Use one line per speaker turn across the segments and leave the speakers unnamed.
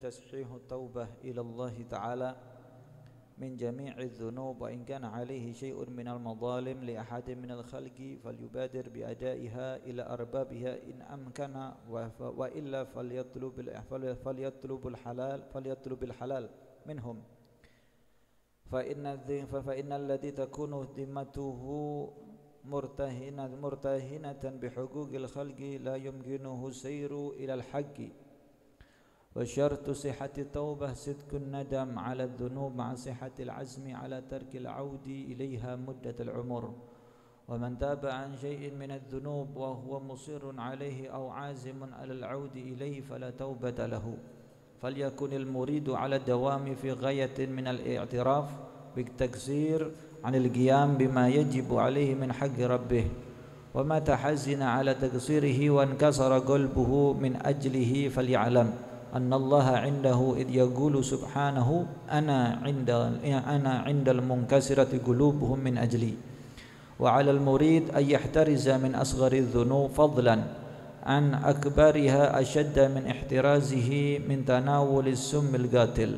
تصحيح التوبة إلى الله تعالى من جميع الذنوب وإن كان عليه شيء من المظالم لأحد من الخلق فليبادر بأدائها إلى أربابها إن أمكن وإلا فليطلب فليطلب الحلال فليطلب الحلال منهم فإن فإن الذي تكون ذمته مرتهنة مرتهنة بحقوق الخلق لا يمكنه السير إلى الحق وشرط صحة التوبة صدق الندم على الذنوب مع صحة العزم على ترك العود إليها مدة العمر ومن تاب عن شيء من الذنوب وهو مصر عليه أو عازم على العود إليه فلا توبة له فليكن المريد على الدوام في غاية من الاعتراف بالتكسير عن القيام بما يجب عليه من حق ربه ومتى حزن على تقصيره وانكسر قلبه من أجله فليعلم أن الله عنده إذ يقول سبحانه أنا عند أنا عند المنكسرة قلوبهم من أجلي وعلى المريد أن يحترز من أصغر الذنوب فضلا عن أكبرها أشد من احترازه من تناول السم القاتل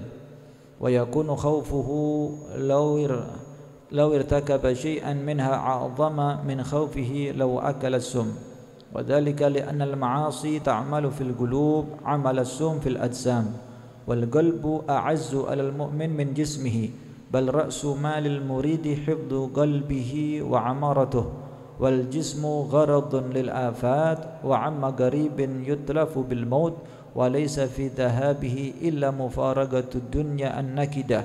ويكون خوفه لو لو ارتكب شيئا منها أعظم من خوفه لو أكل السم وذلك لأن المعاصي تعمل في القلوب عمل السوم في الأجسام والقلب أعز على المؤمن من جسمه بل رأس مال المريد حفظ قلبه وعمارته والجسم غرض للآفات وعم قريب يتلف بالموت وليس في ذهابه إلا مفارقة الدنيا النكدة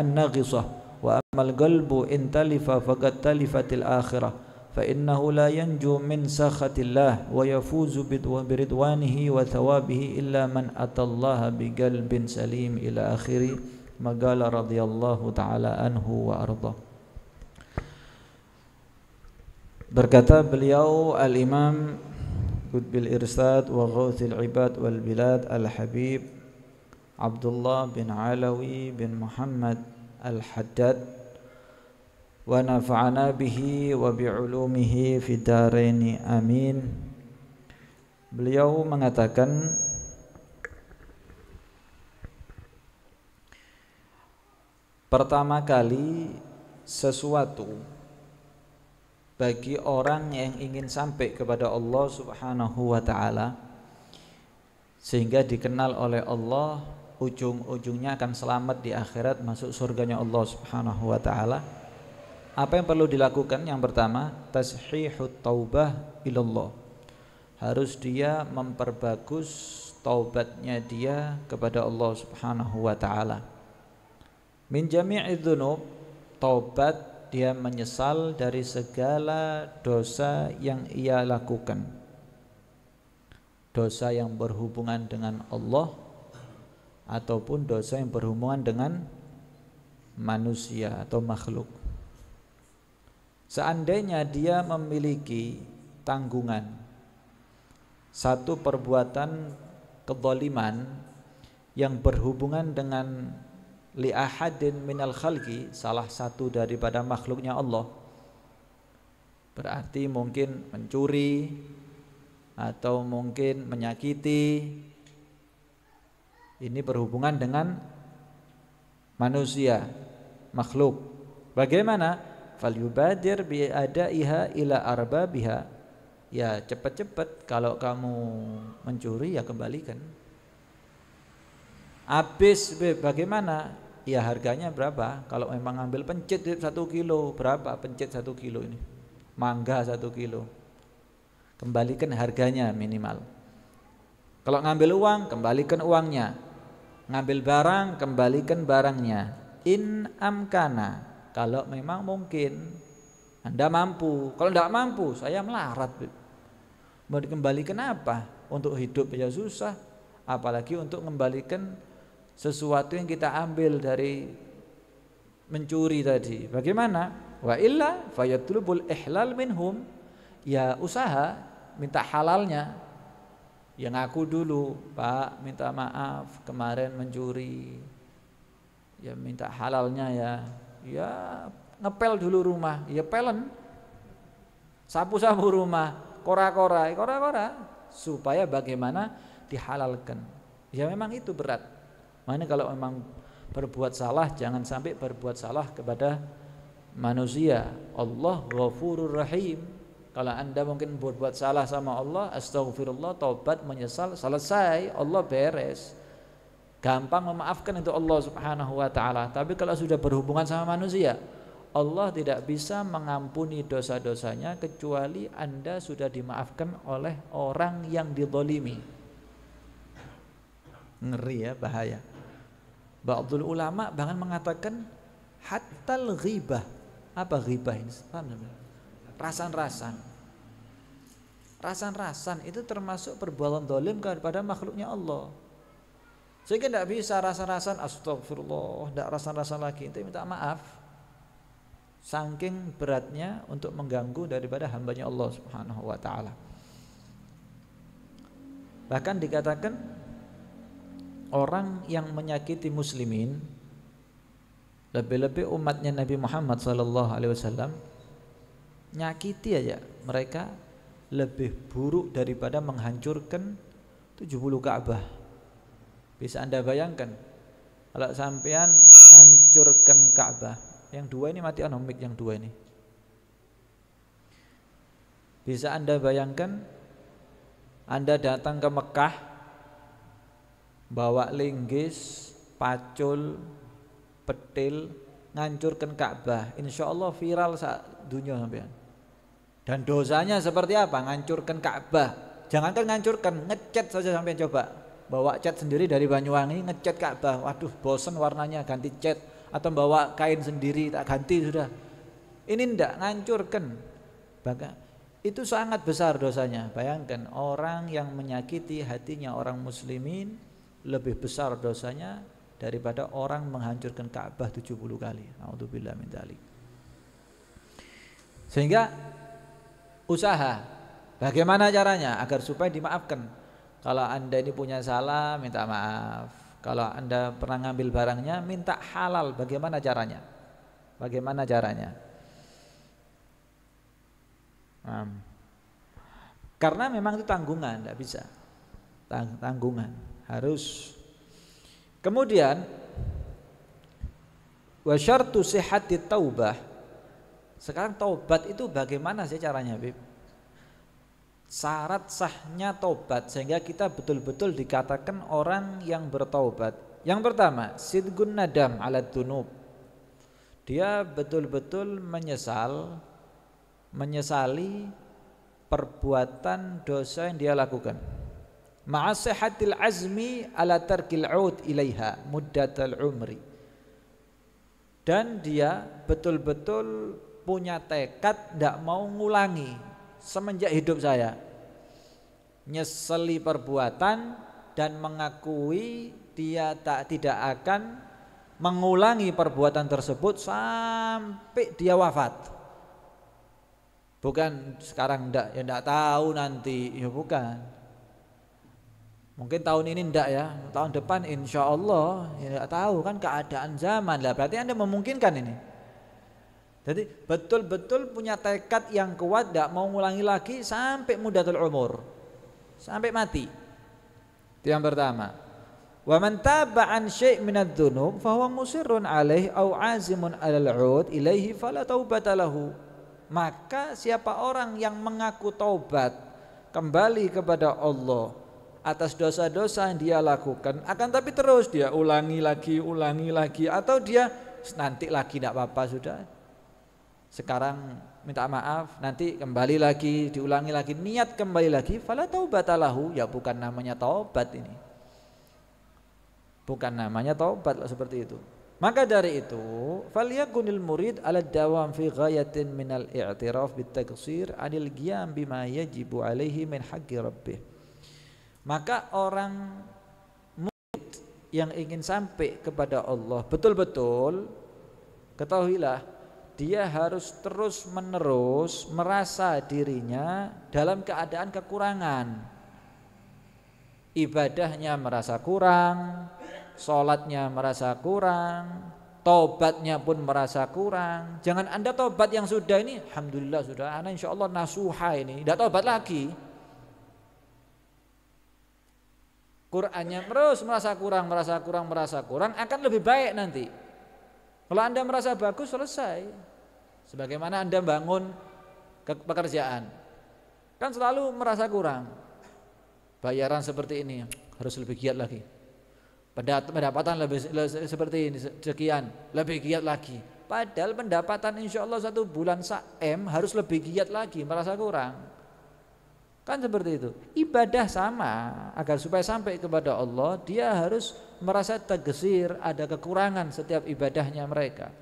النغصة وأما القلب إن تلف فقد تلفت الآخرة فإنه لا ينجو من سخط الله ويفوز برضوانه وثوابه إلا من أتى الله بقلب سليم إلى آخر ما قال رضي الله تعالى عنه وأرضاه Berkata beliau Al-Imam Qutbil Irsad wa Ghawthil Ibad wal Bilad Al-Habib Abdullah bin Alawi bin Muhammad Al-Haddad wa nafa'ana bihi wa bi'ulumihi beliau mengatakan pertama kali sesuatu bagi orang yang ingin sampai kepada Allah Subhanahu wa taala sehingga dikenal oleh Allah ujung-ujungnya akan selamat di akhirat masuk surganya Allah Subhanahu wa taala apa yang perlu dilakukan? Yang pertama, tashihut taubah ilallah. Harus dia memperbagus taubatnya dia kepada Allah Subhanahu wa taala. Min jami'i dzunub, taubat dia menyesal dari segala dosa yang ia lakukan. Dosa yang berhubungan dengan Allah ataupun dosa yang berhubungan dengan manusia atau makhluk. Seandainya dia memiliki tanggungan satu perbuatan kedoliman yang berhubungan dengan li'ahadin minal khalqi salah satu daripada makhluknya Allah berarti mungkin mencuri atau mungkin menyakiti ini berhubungan dengan manusia makhluk bagaimana falyubadir bi iha ila arba biha ya cepat-cepat kalau kamu mencuri ya kembalikan habis bagaimana ya harganya berapa kalau memang ambil pencet satu kilo berapa pencet satu kilo ini mangga satu kilo kembalikan harganya minimal kalau ngambil uang kembalikan uangnya ngambil barang kembalikan barangnya in amkana kalau memang mungkin Anda mampu. Kalau tidak mampu, saya melarat. Mau dikembalikan kenapa? Untuk hidup ya susah, apalagi untuk mengembalikan sesuatu yang kita ambil dari mencuri tadi. Bagaimana? Wa illa fayatlubul ihlal minhum. Ya usaha minta halalnya. Yang aku dulu, Pak, minta maaf kemarin mencuri ya minta halalnya ya ya ngepel dulu rumah ya pelen sapu-sapu rumah kora-kora ya, kora-kora supaya bagaimana dihalalkan ya memang itu berat mana kalau memang berbuat salah jangan sampai berbuat salah kepada manusia Allah ghafurur rahim kalau anda mungkin berbuat salah sama Allah astagfirullah taubat menyesal selesai Allah beres gampang memaafkan itu Allah Subhanahu wa taala. Tapi kalau sudah berhubungan sama manusia, Allah tidak bisa mengampuni dosa-dosanya kecuali Anda sudah dimaafkan oleh orang yang didolimi. Ngeri ya bahaya. Ba'dul ulama bahkan mengatakan hatta ghibah. Apa ghibah ini? Rasan-rasan. Rasan-rasan itu termasuk perbuatan dolim kepada makhluknya Allah sehingga tidak bisa rasa-rasan astagfirullah, tidak rasa-rasan lagi. Itu minta maaf. Sangking beratnya untuk mengganggu daripada hambanya Allah Subhanahu wa taala. Bahkan dikatakan orang yang menyakiti muslimin lebih-lebih umatnya Nabi Muhammad sallallahu alaihi wasallam nyakiti aja mereka lebih buruk daripada menghancurkan 70 Ka'bah bisa Anda bayangkan kalau sampean hancurkan Ka'bah. Yang dua ini mati anomik yang dua ini. Bisa Anda bayangkan Anda datang ke Mekah bawa linggis, pacul, petil, ngancurkan Ka'bah. Insya Allah viral saat dunia sampean. Dan dosanya seperti apa? Ngancurkan Ka'bah. Jangankan ngancurkan, ngecat saja sampean coba bawa cat sendiri dari Banyuwangi ngecat Ka'bah waduh bosen warnanya ganti cat atau bawa kain sendiri tak ganti sudah ini ndak ngancurkan Bahkan itu sangat besar dosanya bayangkan orang yang menyakiti hatinya orang muslimin lebih besar dosanya daripada orang menghancurkan Ka'bah 70 kali naudzubillah min dzalik sehingga usaha bagaimana caranya agar supaya dimaafkan kalau Anda ini punya salah, minta maaf. Kalau Anda pernah ngambil barangnya, minta halal. Bagaimana caranya? Bagaimana caranya? Hmm. Karena memang itu tanggungan, tidak bisa. Tang tanggungan, harus. Kemudian wasyartu sehati taubah. Sekarang taubat itu bagaimana sih caranya, Bib? syarat sahnya taubat sehingga kita betul-betul dikatakan orang yang bertaubat. Yang pertama, sidgun nadam ala dunub. Dia betul-betul menyesal menyesali perbuatan dosa yang dia lakukan. Ma'asihatil azmi ala tarkil ud ilaiha muddatal umri. Dan dia betul-betul punya tekad tidak mau ngulangi semenjak hidup saya nyeseli perbuatan dan mengakui dia tak tidak akan mengulangi perbuatan tersebut sampai dia wafat. Bukan sekarang ndak ya ndak tahu nanti ya bukan. Mungkin tahun ini ndak ya, tahun depan insya Allah ya ndak tahu kan keadaan zaman lah. Berarti anda memungkinkan ini. Jadi betul-betul punya tekad yang kuat tidak mau ngulangi lagi sampai mudatul umur. Sampai mati. Itu yang pertama. Wa man taba an syai' min dzunub fa huwa musirrun 'alaihi aw azimun alal 'ud ilaihi fala taubata lahu. Maka siapa orang yang mengaku taubat kembali kepada Allah atas dosa-dosa yang dia lakukan akan tapi terus dia ulangi lagi ulangi lagi atau dia nanti lagi tidak apa-apa sudah sekarang minta maaf nanti kembali lagi diulangi lagi niat kembali lagi fala taubatalahu ya bukan namanya taubat ini bukan namanya taubat seperti itu maka dari itu falyakunil murid ala dawam fi ghayatin minal i'tiraf bitaksir anil qiyam bima yajibu alaihi min haqqi rabbih maka orang murid yang ingin sampai kepada Allah betul-betul ketahuilah dia harus terus-menerus merasa dirinya dalam keadaan kekurangan. Ibadahnya merasa kurang, sholatnya merasa kurang, tobatnya pun merasa kurang. Jangan Anda tobat yang sudah ini, alhamdulillah sudah, Anda insya Allah nasuha ini, tidak tobat lagi. Qurannya terus merasa kurang, merasa kurang, merasa kurang, akan lebih baik nanti kalau Anda merasa bagus selesai. Sebagaimana Anda bangun ke pekerjaan. Kan selalu merasa kurang. Bayaran seperti ini harus lebih giat lagi. Pendapatan lebih seperti ini sekian, lebih giat lagi. Padahal pendapatan insya Allah satu bulan saem harus lebih giat lagi, merasa kurang. Kan seperti itu. Ibadah sama, agar supaya sampai kepada Allah, dia harus merasa tegesir, ada kekurangan setiap ibadahnya mereka.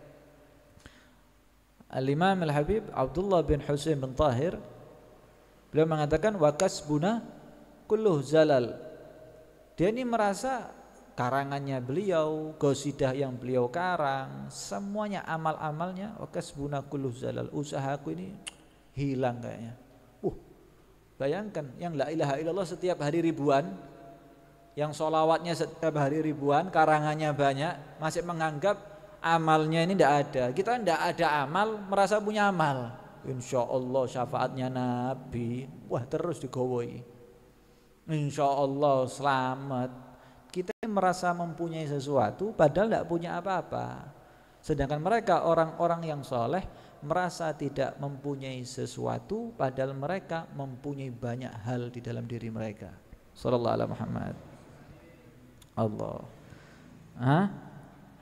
Al-Imam Al-Habib Abdullah bin Husain bin Tahir beliau mengatakan wakas buna kulluh zalal. Dia ini merasa karangannya beliau, gosidah yang beliau karang, semuanya amal-amalnya wakas buna kulluh zalal. Usahaku ini hilang kayaknya Bayangkan yang la ilaha illallah setiap hari ribuan, yang solawatnya setiap hari ribuan, karangannya banyak, masih menganggap amalnya ini tidak ada. Kita tidak ada amal, merasa punya amal. Insya Allah syafaatnya Nabi, wah terus digowoi. Insya Allah selamat. Kita merasa mempunyai sesuatu, padahal tidak punya apa-apa. Sedangkan mereka orang-orang yang soleh merasa tidak mempunyai sesuatu padahal mereka mempunyai banyak hal di dalam diri mereka. Sallallahu alaihi Muhammad. Allah. Hah?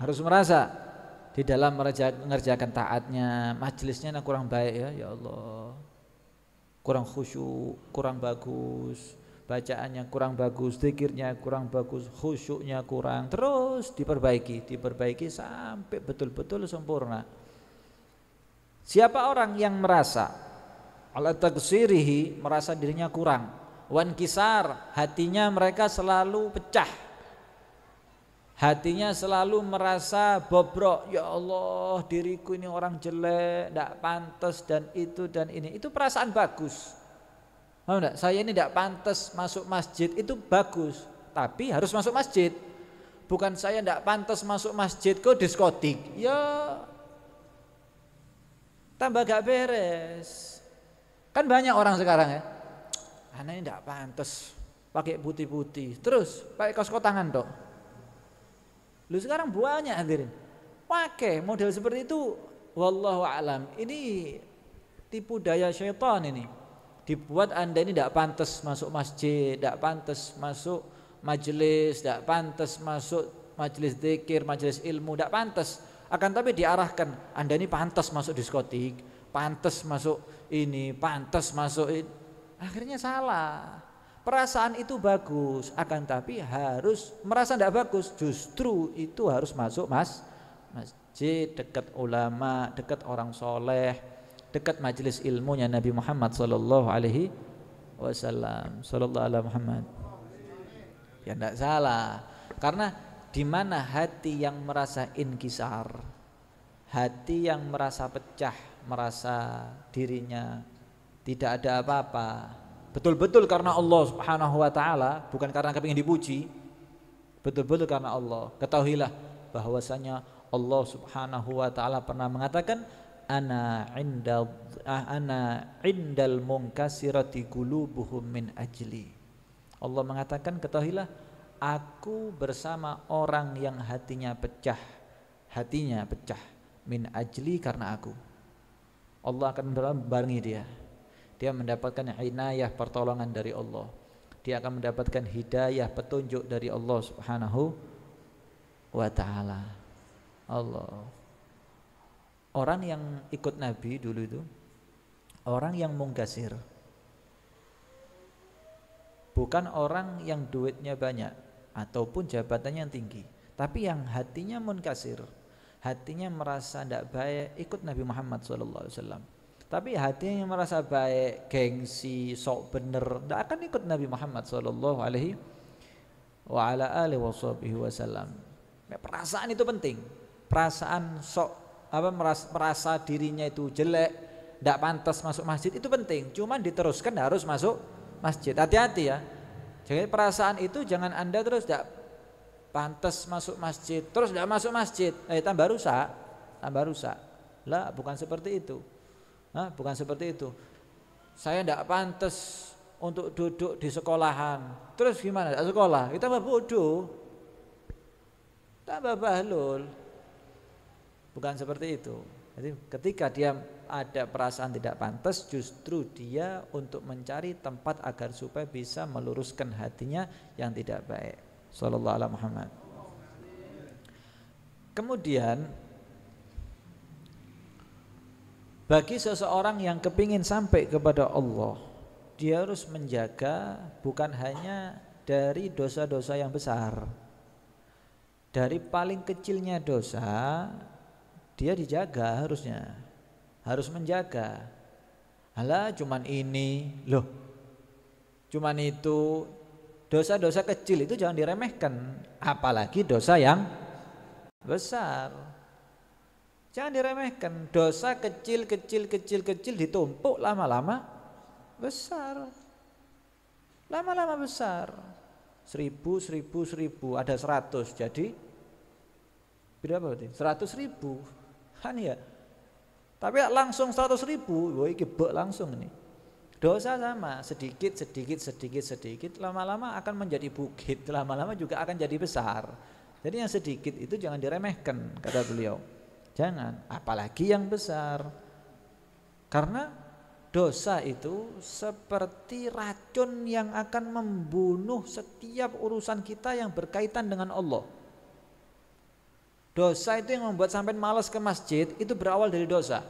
Harus merasa di dalam mengerjakan taatnya, majelisnya nah kurang baik ya, ya Allah. Kurang khusyuk, kurang bagus, bacaannya kurang bagus, zikirnya kurang bagus, khusyuknya kurang. Terus diperbaiki, diperbaiki sampai betul-betul sempurna. Siapa orang yang merasa ala tagsirihi merasa dirinya kurang, wan kisar hatinya mereka selalu pecah. Hatinya selalu merasa bobrok, ya Allah, diriku ini orang jelek, tidak pantas dan itu dan ini. Itu perasaan bagus. Mau Saya ini tidak pantas masuk masjid, itu bagus, tapi harus masuk masjid. Bukan saya tidak pantas masuk masjid ke diskotik. Ya, tambah gak beres. Kan banyak orang sekarang ya, anak ini gak pantas pakai putih-putih, terus pakai kaos kotangan dok. Lu sekarang banyak hadirin, pakai model seperti itu, wallahu alam. Ini tipu daya syaitan ini. Dibuat anda ini tidak pantas masuk masjid, tidak pantas masuk majelis, tidak pantas masuk majelis dikir, majelis ilmu, tidak pantas akan tapi diarahkan, Anda ini pantas masuk diskotik, pantas masuk ini, pantas masuk ini. Akhirnya salah. Perasaan itu bagus, akan tapi harus merasa tidak bagus. Justru itu harus masuk mas masjid, dekat ulama, dekat orang soleh, dekat majelis ilmunya Nabi Muhammad Sallallahu Alaihi Wasallam. Sallallahu Alaihi Muhammad. Ya tidak salah, karena di mana hati yang merasa inkisar, hati yang merasa pecah, merasa dirinya tidak ada apa-apa, betul-betul karena Allah Subhanahu wa taala, bukan karena kepingin dipuji, betul-betul karena Allah. Ketahuilah bahwasanya Allah Subhanahu wa taala pernah mengatakan ana inda ah, ana indal munkasirati qulubuhum min ajli. Allah mengatakan ketahuilah aku bersama orang yang hatinya pecah hatinya pecah min ajli karena aku Allah akan membarangi dia dia mendapatkan inayah pertolongan dari Allah dia akan mendapatkan hidayah petunjuk dari Allah Subhanahu wa taala Allah orang yang ikut nabi dulu itu orang yang mungkasir bukan orang yang duitnya banyak ataupun jabatannya yang tinggi tapi yang hatinya munkasir hatinya merasa tidak baik ikut Nabi Muhammad SAW tapi hatinya yang merasa baik gengsi sok bener tidak akan ikut Nabi Muhammad SAW wa ala alihi wasallam perasaan itu penting perasaan sok apa merasa, merasa dirinya itu jelek, tidak pantas masuk masjid itu penting. Cuman diteruskan harus masuk masjid. Hati-hati ya. Jadi perasaan itu jangan Anda terus tidak pantas masuk masjid, terus tidak masuk masjid, eh tambah rusak, tambah rusak. Lah, bukan seperti itu. Nah, bukan seperti itu. Saya tidak pantas untuk duduk di sekolahan. Terus gimana? Tidak sekolah, kita tambah bodoh. Tambah bahlul. Bukan seperti itu. Jadi ketika dia ada perasaan tidak pantas justru dia untuk mencari tempat agar supaya bisa meluruskan hatinya yang tidak baik sallallahu alaihi Muhammad kemudian bagi seseorang yang kepingin sampai kepada Allah dia harus menjaga bukan hanya dari dosa-dosa yang besar dari paling kecilnya dosa dia dijaga harusnya harus menjaga. Alah cuman ini, loh. Cuman itu dosa-dosa kecil itu jangan diremehkan, apalagi dosa yang besar. Jangan diremehkan, dosa kecil kecil kecil kecil ditumpuk lama-lama besar. Lama-lama besar. Seribu, seribu, seribu, ada seratus. Jadi berapa berarti? Seratus ribu. Kan ya, tapi langsung 100 ribu, woi gebek langsung ini. Dosa sama, sedikit, sedikit, sedikit, sedikit, lama-lama akan menjadi bukit, lama-lama juga akan jadi besar. Jadi yang sedikit itu jangan diremehkan, kata beliau. Jangan, apalagi yang besar. Karena dosa itu seperti racun yang akan membunuh setiap urusan kita yang berkaitan dengan Allah. Dosa itu yang membuat sampai malas ke masjid itu berawal dari dosa.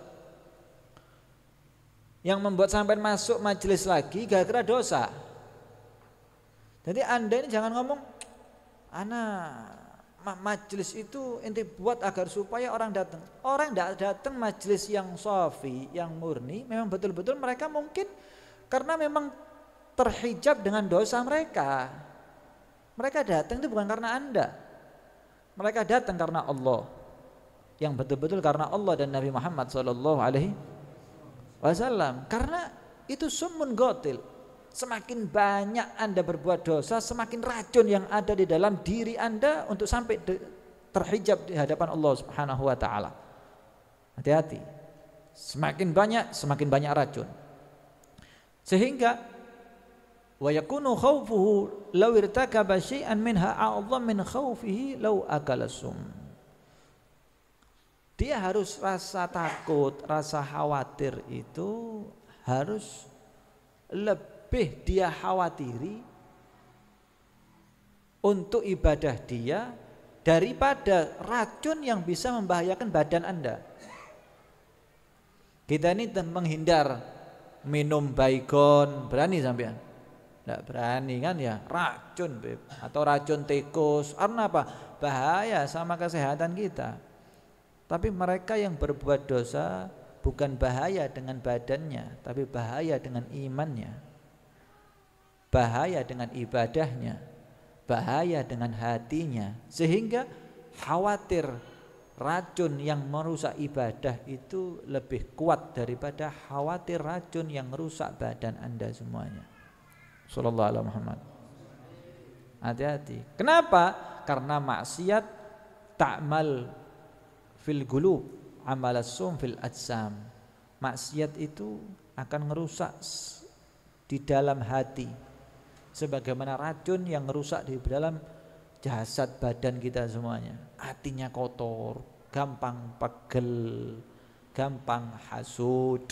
Yang membuat sampai masuk majelis lagi gara-gara dosa. Jadi anda ini jangan ngomong, anak majelis itu inti buat agar supaya orang datang. Orang tidak datang majelis yang sofi, yang murni, memang betul-betul mereka mungkin karena memang terhijab dengan dosa mereka. Mereka datang itu bukan karena Anda. Mereka datang karena Allah yang betul-betul karena Allah dan Nabi Muhammad Shallallahu Alaihi Wasallam. Karena itu sumun gotil. Semakin banyak anda berbuat dosa, semakin racun yang ada di dalam diri anda untuk sampai terhijab di hadapan Allah Subhanahu Wa Taala. Hati-hati. Semakin banyak, semakin banyak racun. Sehingga Wa yakunu khawfuhu law irtakaba syai'an minha a'dham min khawfihi law akala sum. Dia harus rasa takut, rasa khawatir itu harus lebih dia khawatiri untuk ibadah dia daripada racun yang bisa membahayakan badan Anda. Kita ini menghindar minum baygon, berani sampean. Tidak berani kan ya, racun Beb. atau racun tikus, karena apa? Bahaya sama kesehatan kita. Tapi mereka yang berbuat dosa bukan bahaya dengan badannya, tapi bahaya dengan imannya. Bahaya dengan ibadahnya, bahaya dengan hatinya. Sehingga khawatir racun yang merusak ibadah itu lebih kuat daripada khawatir racun yang merusak badan Anda semuanya. Sallallahu alaihi Muhammad. Hati-hati. Kenapa? Karena maksiat ta'mal fil gulub, amal asum fil ajsam. Maksiat itu akan merusak di dalam hati. Sebagaimana racun yang merusak di dalam jasad badan kita semuanya. Hatinya kotor, gampang pegel, gampang hasud,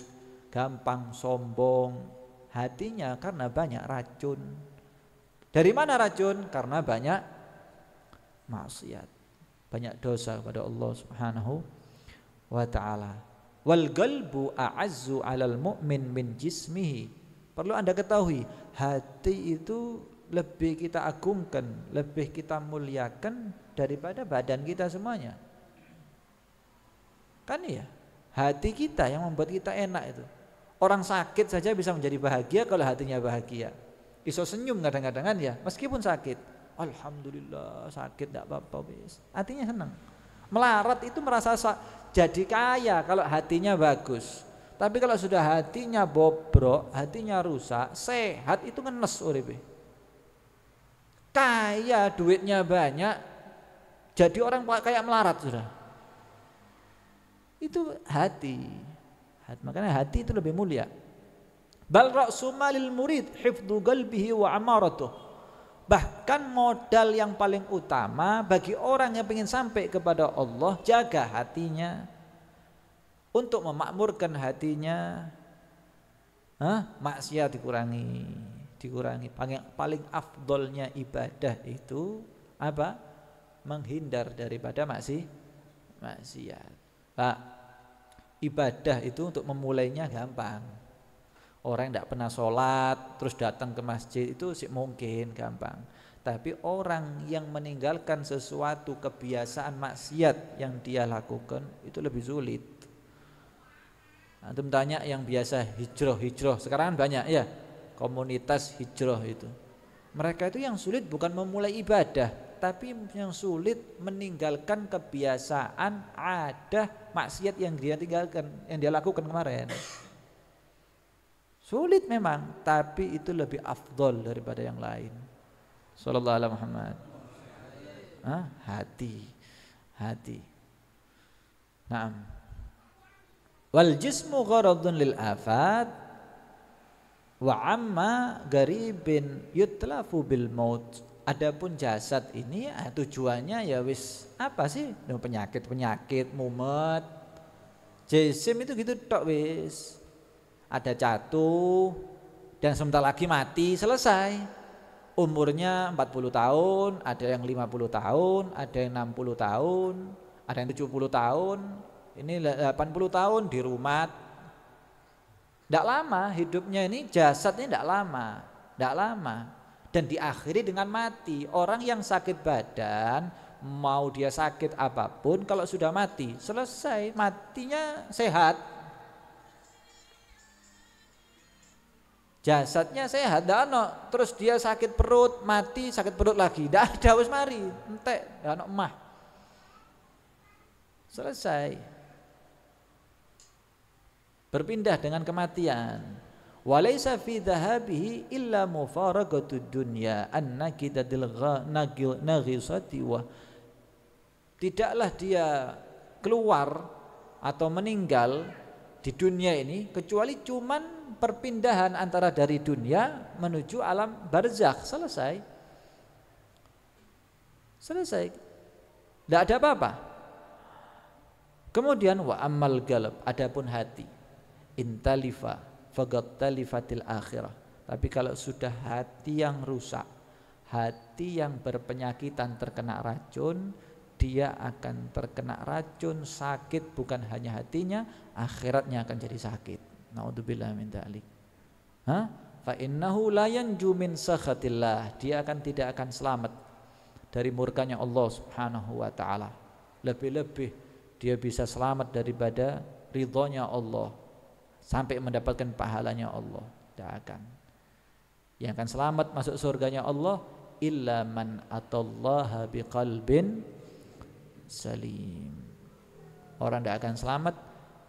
gampang sombong, hatinya karena banyak racun. Dari mana racun? Karena banyak maksiat, banyak dosa kepada Allah Subhanahu wa taala. Wal qalbu a'azzu 'alal mu'min min jismihi. Perlu Anda ketahui, hati itu lebih kita agungkan, lebih kita muliakan daripada badan kita semuanya. Kan ya? Hati kita yang membuat kita enak itu. Orang sakit saja bisa menjadi bahagia kalau hatinya bahagia. Iso senyum kadang-kadang kan ya, meskipun sakit. Alhamdulillah sakit tidak apa-apa Artinya senang. Melarat itu merasa jadi kaya kalau hatinya bagus. Tapi kalau sudah hatinya bobrok, hatinya rusak, sehat itu ngenes uribe. Kaya duitnya banyak, jadi orang kayak melarat sudah. Itu hati. Makanya hati itu lebih mulia. Bal ra'su murid hifdhu qalbihi wa amaratuh. Bahkan modal yang paling utama bagi orang yang ingin sampai kepada Allah, jaga hatinya untuk memakmurkan hatinya. Hah? Maksiat dikurangi, dikurangi. Paling paling afdolnya ibadah itu apa? Menghindar daripada maksi maksiat. Pak, ibadah itu untuk memulainya gampang orang yang tidak pernah sholat terus datang ke masjid itu sih mungkin gampang tapi orang yang meninggalkan sesuatu kebiasaan maksiat yang dia lakukan itu lebih sulit Antum tanya yang biasa hijrah-hijrah sekarang banyak ya komunitas hijrah itu mereka itu yang sulit bukan memulai ibadah tapi yang sulit meninggalkan kebiasaan ada maksiat yang dia tinggalkan, yang dia lakukan kemarin. Sulit memang, tapi itu lebih afdol daripada yang lain. Sallallahu alaihi Muhammad. Hah? Hati, hati. Naam. Wal jismu gharadun lil afat wa amma garibin yutlafu bil maut Adapun jasad ini ya, tujuannya ya wis apa sih? Penyakit-penyakit, mumet. Jisim itu gitu tok wis. Ada jatuh dan sebentar lagi mati, selesai. Umurnya 40 tahun, ada yang 50 tahun, ada yang 60 tahun, ada yang 70 tahun, ini 80 tahun di rumah. Tidak lama hidupnya ini jasadnya tidak lama, tidak lama dan diakhiri dengan mati. Orang yang sakit badan, mau dia sakit apapun, kalau sudah mati, selesai, matinya sehat. Jasadnya sehat, dano. Terus dia sakit perut, mati sakit perut lagi. Dah ada wis mari, entek, dano mah. Selesai. Berpindah dengan kematian walaysa fi dhahabihi illa mufaragatu dunya annakidatil naghisati wa tidaklah dia keluar atau meninggal di dunia ini kecuali cuman perpindahan antara dari dunia menuju alam barzakh selesai selesai tidak ada apa-apa kemudian wa amal galab adapun hati intalifa fagatalifatil akhirah. Tapi kalau sudah hati yang rusak, hati yang berpenyakitan terkena racun, dia akan terkena racun sakit bukan hanya hatinya, akhiratnya akan jadi sakit. Nauzubillah min dzalik. Hah? Fa innahu la yanju min sakhatillah. Dia akan tidak akan selamat dari murkanya Allah Subhanahu wa taala. Lebih-lebih dia bisa selamat daripada ridhonya Allah sampai mendapatkan pahalanya Allah. Tidak akan. Yang akan selamat masuk surganya Allah illa man atallaha biqalbin salim. Orang tidak akan selamat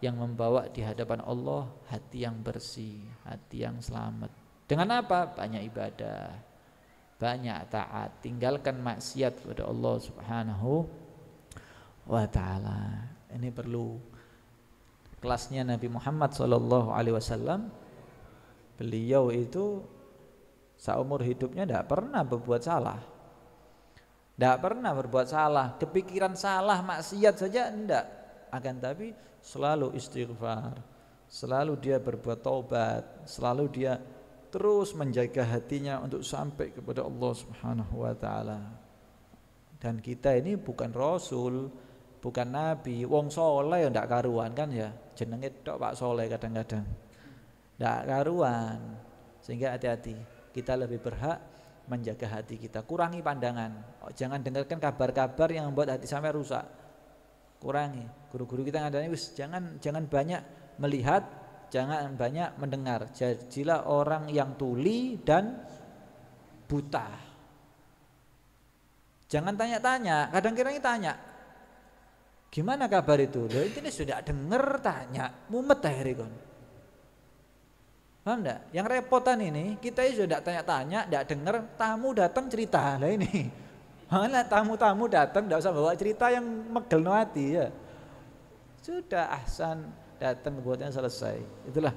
yang membawa di hadapan Allah hati yang bersih, hati yang selamat. Dengan apa? Banyak ibadah, banyak taat, tinggalkan maksiat kepada Allah Subhanahu wa taala. Ini perlu kelasnya Nabi Muhammad Shallallahu Alaihi Wasallam beliau itu seumur hidupnya tidak pernah berbuat salah tidak pernah berbuat salah kepikiran salah maksiat saja tidak akan tapi selalu istighfar selalu dia berbuat taubat selalu dia terus menjaga hatinya untuk sampai kepada Allah Subhanahu wa taala dan kita ini bukan rasul bukan nabi wong soleh ya ndak karuan kan ya jenenge tok Pak Soleh kadang-kadang ndak karuan sehingga hati-hati kita lebih berhak menjaga hati kita kurangi pandangan oh, jangan dengarkan kabar-kabar yang membuat hati sampai rusak kurangi guru-guru kita ngadani wis jangan jangan banyak melihat jangan banyak mendengar jadilah orang yang tuli dan buta jangan tanya-tanya kadang-kadang tanya Gimana kabar itu? Loh, ini sudah dengar tanya, mumet hari kon. Paham Yang repotan ini, kita sudah tanya-tanya, enggak dengar tamu datang cerita lah ini. Mana tamu-tamu datang tidak usah bawa cerita yang megel hati ya. Sudah ahsan datang buatnya selesai. Itulah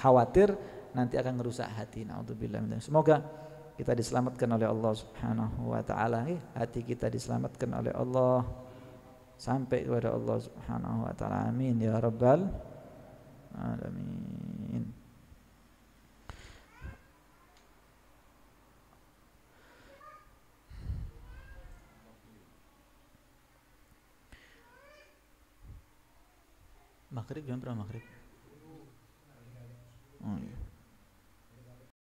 khawatir nanti akan merusak hati. Naudzubillah. Semoga kita diselamatkan oleh Allah Subhanahu wa taala. Hati kita diselamatkan oleh Allah. sampai kepada Allah Subhanahu wa taala. Amin ya rabbal alamin. Maghrib jam berapa maghrib? Oh iya.